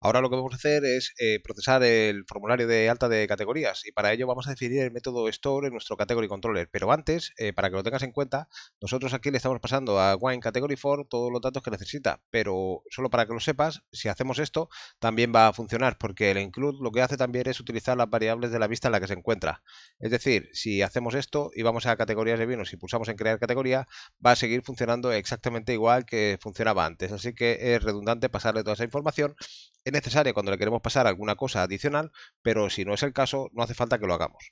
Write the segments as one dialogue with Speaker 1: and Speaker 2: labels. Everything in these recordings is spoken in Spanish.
Speaker 1: Ahora lo que vamos a hacer es eh, procesar el formulario de alta de categorías y para ello vamos a definir el método store en nuestro category controller. Pero antes, eh, para que lo tengas en cuenta, nosotros aquí le estamos pasando a Wine todos los datos que necesita. Pero solo para que lo sepas, si hacemos esto, también va a funcionar porque el include lo que hace también es utilizar las variables de la vista en la que se encuentra. Es decir, si hacemos esto y vamos a categorías de vinos y pulsamos en crear categoría, va a seguir funcionando exactamente igual que funcionaba antes. Así que es redundante pasarle toda esa información es necesaria cuando le queremos pasar alguna cosa adicional, pero si no es el caso, no hace falta que lo hagamos.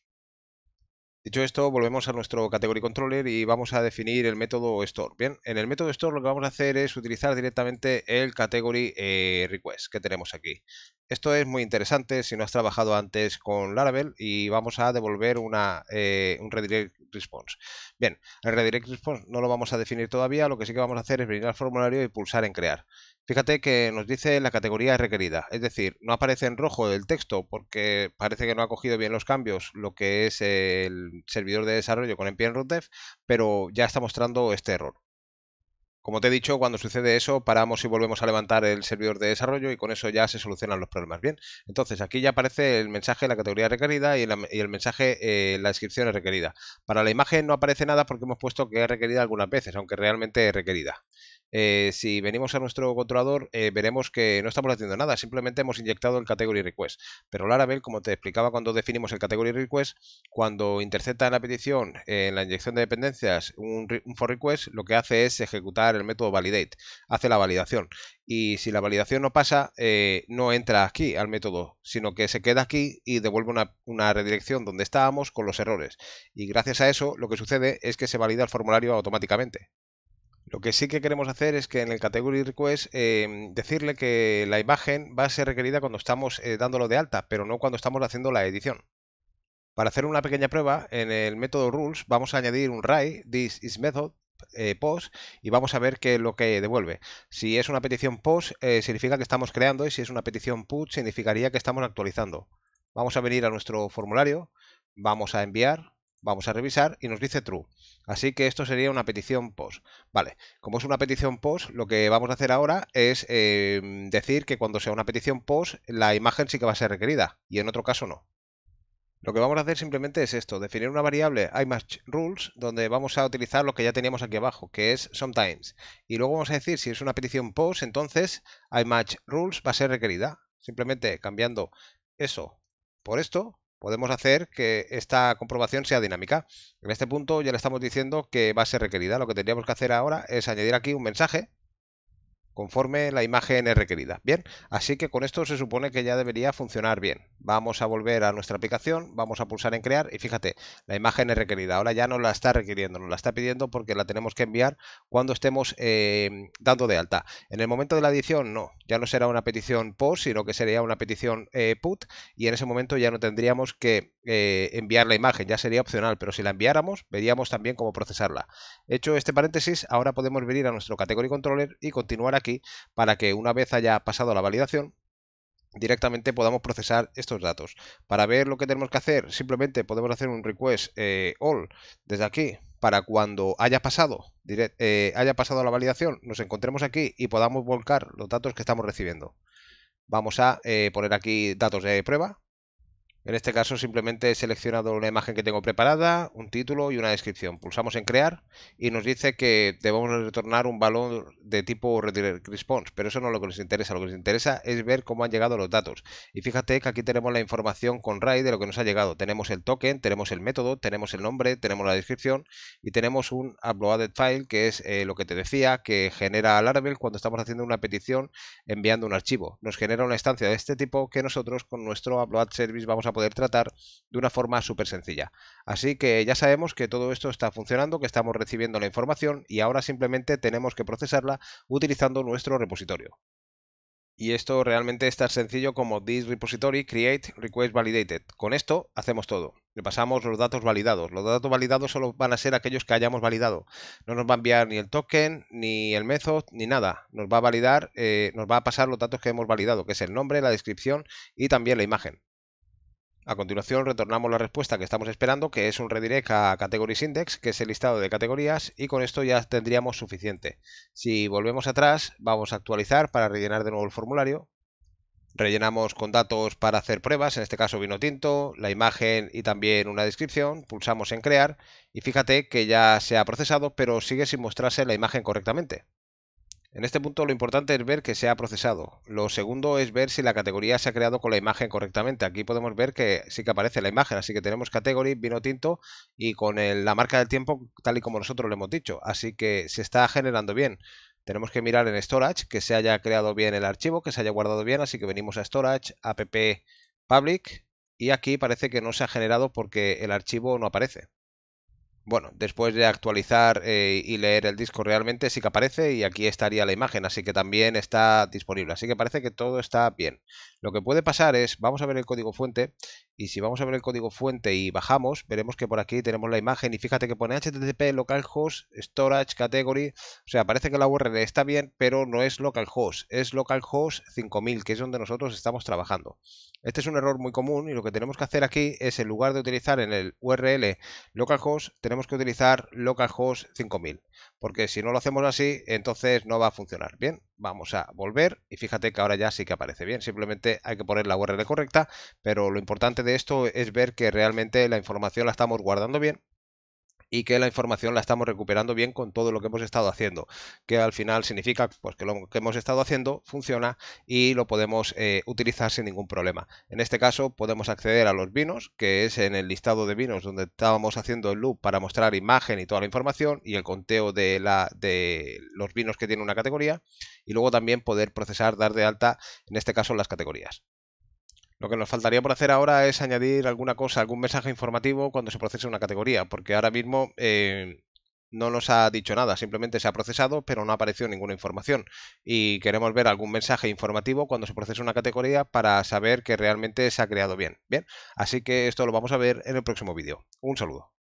Speaker 1: Dicho esto, volvemos a nuestro category controller y vamos a definir el método store. Bien, en el método store lo que vamos a hacer es utilizar directamente el category eh, request que tenemos aquí. Esto es muy interesante si no has trabajado antes con Laravel y vamos a devolver una, eh, un redirect response. Bien, el redirect response no lo vamos a definir todavía, lo que sí que vamos a hacer es venir al formulario y pulsar en crear. Fíjate que nos dice la categoría requerida, es decir, no aparece en rojo el texto porque parece que no ha cogido bien los cambios lo que es el servidor de desarrollo con npm dev, pero ya está mostrando este error. Como te he dicho, cuando sucede eso, paramos y volvemos a levantar el servidor de desarrollo y con eso ya se solucionan los problemas. Bien, entonces aquí ya aparece el mensaje, la categoría requerida y, el mensaje, eh, la descripción es requerida. Para la imagen no aparece nada porque hemos puesto que es requerida algunas veces, aunque realmente es requerida. Eh, si venimos a nuestro controlador, eh, veremos que no estamos haciendo nada, simplemente hemos inyectado el category request. Pero Laravel, como te explicaba cuando definimos el category request, cuando intercepta en la petición, eh, en la inyección de dependencias, un, for request, lo que hace es ejecutar el método validate, hace la validación y si la validación no pasa, no entra aquí al método, sino que se queda aquí y devuelve una, redirección donde estábamos con los errores. Y gracias a eso lo que sucede es que se valida el formulario automáticamente. Lo que sí que queremos hacer es que en el category request em, decirle que la imagen va a ser requerida cuando estamos eh, dándolo de alta, pero no cuando estamos haciendo la edición. Para hacer una pequeña prueba, en el método rules vamos a añadir un ray this is method, eh, post, y vamos a ver qué es lo que devuelve. Si es una petición post, eh, significa que estamos creando, y si es una petición put, significaría que estamos actualizando. Vamos a venir a nuestro formulario, vamos a enviar, Vamos a revisar y nos dice true. Así que esto sería una petición post. Vale, como es una petición post, lo que vamos a hacer ahora es em, decir que cuando sea una petición post, la imagen sí que va a ser requerida y en otro caso no. Lo que vamos a hacer simplemente es esto, definir una variable imatchRules donde vamos a utilizar lo que ya teníamos aquí abajo, que es sometimes. Y luego vamos a decir si es una petición post, entonces imatchRules va a ser requerida. Simplemente cambiando eso por esto podemos hacer que esta comprobación sea dinámica. En este punto ya le estamos diciendo que va a ser requerida. Lo que tendríamos que hacer ahora es añadir aquí un mensaje conforme la imagen es requerida. Bien, así que con esto se supone que ya debería funcionar bien. Vamos a volver a nuestra aplicación, vamos a pulsar en crear y fíjate, la imagen es requerida. Ahora ya no la está requiriendo, nos la está pidiendo porque la tenemos que enviar cuando estemos eh, dando de alta. En el momento de la edición no, ya no será una petición post, sino que sería una petición eh, put y en ese momento ya no tendríamos que eh, enviar la imagen, ya sería opcional, pero si la enviáramos veríamos también cómo procesarla. Hecho este paréntesis, ahora podemos venir a nuestro category controller y continuar aquí para que una vez haya pasado la validación, directamente podamos procesar estos datos. Para ver lo que tenemos que hacer, simplemente podemos hacer un request eh, all desde aquí para cuando haya pasado, eh, haya pasado la validación, nos encontremos aquí y podamos volcar los datos que estamos recibiendo. Vamos a eh, poner aquí datos de prueba en este caso simplemente he seleccionado una imagen que tengo preparada, un título y una descripción. Pulsamos en crear y nos dice que debemos retornar un valor de tipo redirect response, pero eso no es lo que nos interesa, lo que nos interesa es ver cómo han llegado los datos. Y fíjate que aquí tenemos la información con RAID de lo que nos ha llegado. Tenemos el token, tenemos el método, tenemos el nombre, tenemos la descripción y tenemos un uploaded file que es eh, lo que te decía que genera Laravel cuando estamos haciendo una petición enviando un archivo. Nos genera una instancia de este tipo que nosotros con nuestro upload service vamos a poder tratar de una forma súper sencilla. Así que ya sabemos que todo esto está funcionando, que estamos recibiendo la información y ahora simplemente tenemos que procesarla utilizando nuestro repositorio. Y esto realmente es tan sencillo como this repository create request validated. Con esto hacemos todo. Le pasamos los datos validados. Los datos validados solo van a ser aquellos que hayamos validado. No nos va a enviar ni el token, ni el method, ni nada. Nos va a validar, eh, nos va a pasar los datos que hemos validado, que es el nombre, la descripción y también la imagen. A continuación retornamos la respuesta que estamos esperando, que es un redirect a Categories Index, que es el listado de categorías, y con esto ya tendríamos suficiente. Si volvemos atrás, vamos a actualizar para rellenar de nuevo el formulario. Rellenamos con datos para hacer pruebas, en este caso vino tinto, la imagen y también una descripción. Pulsamos en crear y fíjate que ya se ha procesado, pero sigue sin mostrarse la imagen correctamente. En este punto lo importante es ver que se ha procesado. Lo segundo es ver si la categoría se ha creado con la imagen correctamente. Aquí podemos ver que sí que aparece la imagen, así que tenemos category, vino tinto y con la marca del tiempo tal y como nosotros le hemos dicho. Así que se está generando bien. Tenemos que mirar en storage que se haya creado bien el archivo, que se haya guardado bien, así que venimos a storage, app public y aquí parece que no se ha generado porque el archivo no aparece bueno, después de actualizar eh, y leer el disco realmente sí que aparece y aquí estaría la imagen, así que también está disponible. Así que parece que todo está bien. Lo que puede pasar es, vamos a ver el código fuente y si vamos a ver el código fuente y bajamos, veremos que por aquí tenemos la imagen y fíjate que pone http localhost storage category. O sea, parece que la URL está bien, pero no es localhost, es localhost 5000, que es donde nosotros estamos trabajando. Este es un error muy común y lo que tenemos que hacer aquí es en lugar de utilizar en el URL localhost, tenemos que utilizar localhost 5000, porque si no lo hacemos así, entonces no va a funcionar. Bien, vamos a volver y fíjate que ahora ya sí que aparece bien. Simplemente hay que poner la URL correcta, pero lo importante de esto es ver que realmente la información la estamos guardando bien y que la información la estamos recuperando bien con todo lo que hemos estado haciendo, que al final significa pues, que lo que hemos estado haciendo funciona y lo podemos eh, utilizar sin ningún problema. En este caso podemos acceder a los vinos, que es en el listado de vinos donde estábamos haciendo el loop para mostrar imagen y toda la información y el conteo de, la, de los vinos que tiene una categoría y luego también poder procesar, dar de alta, en este caso las categorías. Lo que nos faltaría por hacer ahora es añadir alguna cosa, algún mensaje informativo cuando se procese una categoría, porque ahora mismo eh, no nos ha dicho nada, simplemente se ha procesado pero no ha aparecido ninguna información y queremos ver algún mensaje informativo cuando se procese una categoría para saber que realmente se ha creado bien. Bien, así que esto lo vamos a ver en el próximo vídeo. Un saludo.